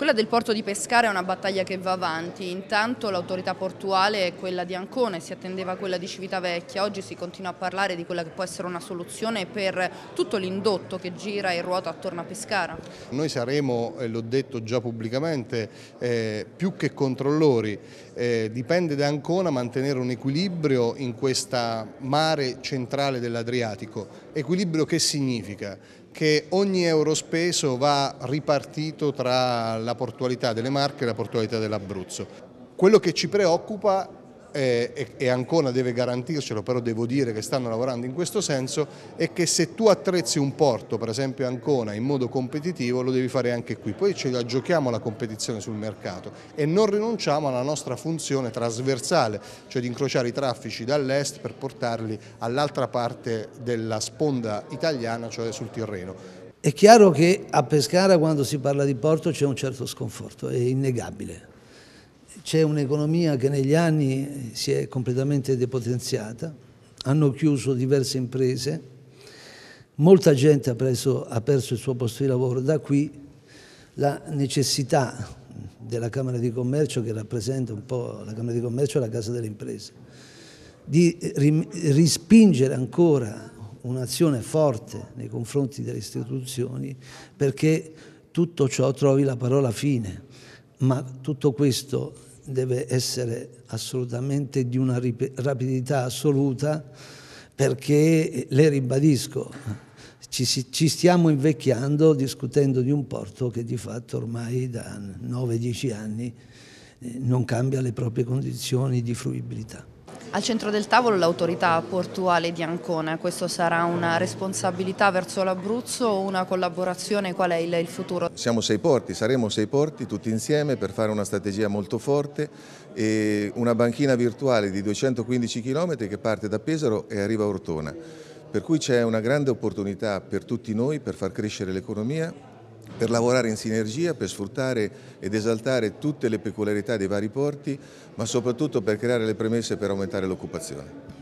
Quella del porto di Pescara è una battaglia che va avanti, intanto l'autorità portuale è quella di Ancona e si attendeva quella di Civitavecchia, oggi si continua a parlare di quella che può essere una soluzione per tutto l'indotto che gira e ruota attorno a Pescara. Noi saremo, eh, l'ho detto già pubblicamente, eh, più che controllori, eh, dipende da Ancona mantenere un equilibrio in questa mare centrale dell'Adriatico, equilibrio che significa? che ogni euro speso va ripartito tra la portualità delle Marche e la portualità dell'Abruzzo. Quello che ci preoccupa eh, e Ancona deve garantircelo, però devo dire che stanno lavorando in questo senso, è che se tu attrezzi un porto, per esempio Ancona, in modo competitivo, lo devi fare anche qui. Poi ce la giochiamo la competizione sul mercato e non rinunciamo alla nostra funzione trasversale, cioè di incrociare i traffici dall'est per portarli all'altra parte della sponda italiana, cioè sul Tirreno. È chiaro che a Pescara quando si parla di porto c'è un certo sconforto, è innegabile c'è un'economia che negli anni si è completamente depotenziata, hanno chiuso diverse imprese, molta gente ha, preso, ha perso il suo posto di lavoro, da qui la necessità della Camera di Commercio, che rappresenta un po' la Camera di Commercio e la Casa delle Imprese, di rispingere ancora un'azione forte nei confronti delle istituzioni perché tutto ciò trovi la parola fine ma tutto questo deve essere assolutamente di una rapidità assoluta perché, le ribadisco, ci, ci stiamo invecchiando discutendo di un porto che di fatto ormai da 9-10 anni eh, non cambia le proprie condizioni di fruibilità. Al centro del tavolo l'autorità portuale di Ancona, questo sarà una responsabilità verso l'Abruzzo o una collaborazione? Qual è il, futuro? Siamo sei porti, saremo sei porti tutti insieme per fare una strategia molto forte e una banchina virtuale di 215 km che parte da Pesaro e arriva a Ortona. Per cui c'è una grande opportunità per tutti noi per far crescere l'economia, per lavorare in sinergia, per sfruttare ed esaltare tutte le peculiarità dei vari porti, ma soprattutto per creare le premesse per aumentare l'occupazione.